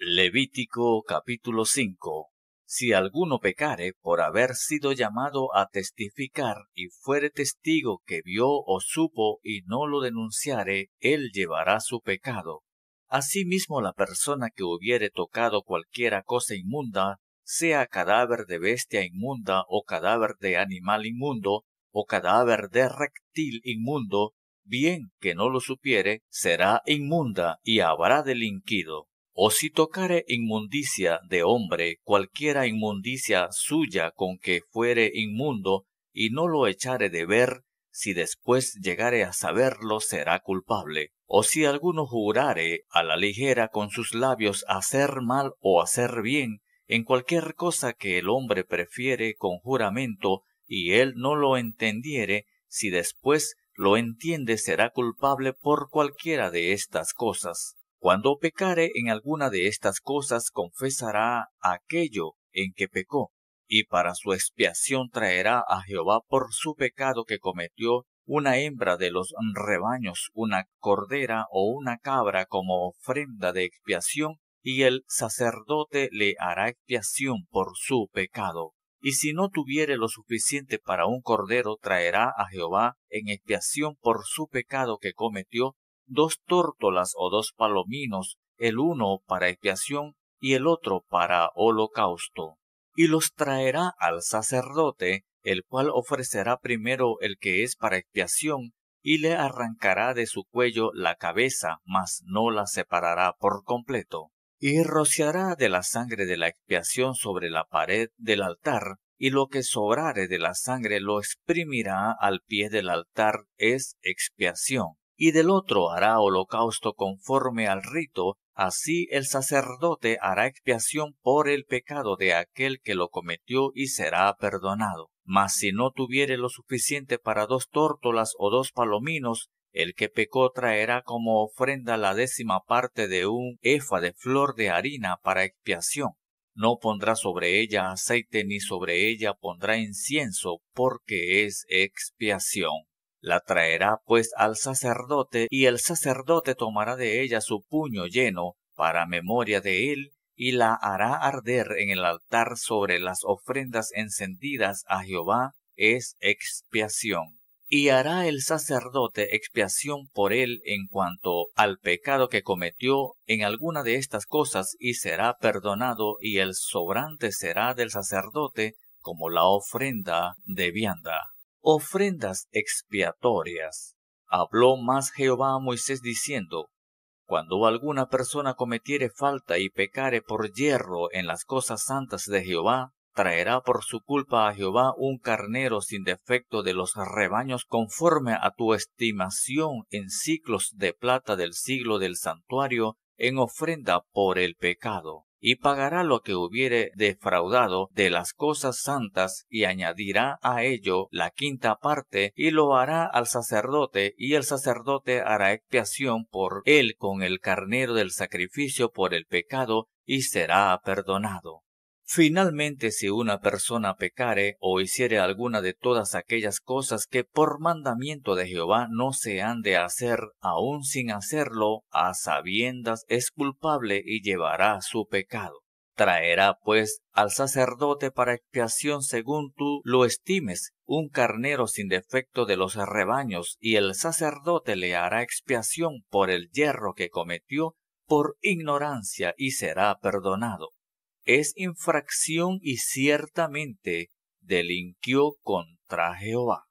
Levítico capítulo 5 Si alguno pecare por haber sido llamado a testificar y fuere testigo que vio o supo y no lo denunciare, él llevará su pecado. Asimismo la persona que hubiere tocado cualquiera cosa inmunda, sea cadáver de bestia inmunda o cadáver de animal inmundo o cadáver de reptil inmundo, bien que no lo supiere, será inmunda y habrá delinquido o si tocare inmundicia de hombre, cualquiera inmundicia suya con que fuere inmundo, y no lo echare de ver, si después llegare a saberlo será culpable. O si alguno jurare a la ligera con sus labios hacer mal o hacer bien, en cualquier cosa que el hombre prefiere con juramento, y él no lo entendiere, si después lo entiende será culpable por cualquiera de estas cosas. Cuando pecare en alguna de estas cosas, confesará aquello en que pecó, y para su expiación traerá a Jehová por su pecado que cometió una hembra de los rebaños, una cordera o una cabra como ofrenda de expiación, y el sacerdote le hará expiación por su pecado. Y si no tuviere lo suficiente para un cordero, traerá a Jehová en expiación por su pecado que cometió dos tórtolas o dos palominos, el uno para expiación y el otro para holocausto. Y los traerá al sacerdote, el cual ofrecerá primero el que es para expiación, y le arrancará de su cuello la cabeza, mas no la separará por completo. Y rociará de la sangre de la expiación sobre la pared del altar, y lo que sobrare de la sangre lo exprimirá al pie del altar es expiación y del otro hará holocausto conforme al rito, así el sacerdote hará expiación por el pecado de aquel que lo cometió y será perdonado. Mas si no tuviere lo suficiente para dos tórtolas o dos palominos, el que pecó traerá como ofrenda la décima parte de un efa de flor de harina para expiación. No pondrá sobre ella aceite ni sobre ella pondrá incienso, porque es expiación. La traerá pues al sacerdote, y el sacerdote tomará de ella su puño lleno, para memoria de él, y la hará arder en el altar sobre las ofrendas encendidas a Jehová, es expiación. Y hará el sacerdote expiación por él en cuanto al pecado que cometió en alguna de estas cosas, y será perdonado, y el sobrante será del sacerdote como la ofrenda de vianda ofrendas expiatorias. Habló más Jehová a Moisés diciendo, Cuando alguna persona cometiere falta y pecare por hierro en las cosas santas de Jehová, traerá por su culpa a Jehová un carnero sin defecto de los rebaños conforme a tu estimación en ciclos de plata del siglo del santuario en ofrenda por el pecado y pagará lo que hubiere defraudado de las cosas santas y añadirá a ello la quinta parte y lo hará al sacerdote y el sacerdote hará expiación por él con el carnero del sacrificio por el pecado y será perdonado. Finalmente, si una persona pecare o hiciere alguna de todas aquellas cosas que por mandamiento de Jehová no se han de hacer, aun sin hacerlo, a sabiendas es culpable y llevará su pecado. Traerá, pues, al sacerdote para expiación según tú lo estimes, un carnero sin defecto de los rebaños, y el sacerdote le hará expiación por el yerro que cometió por ignorancia y será perdonado es infracción y ciertamente delinquió contra Jehová.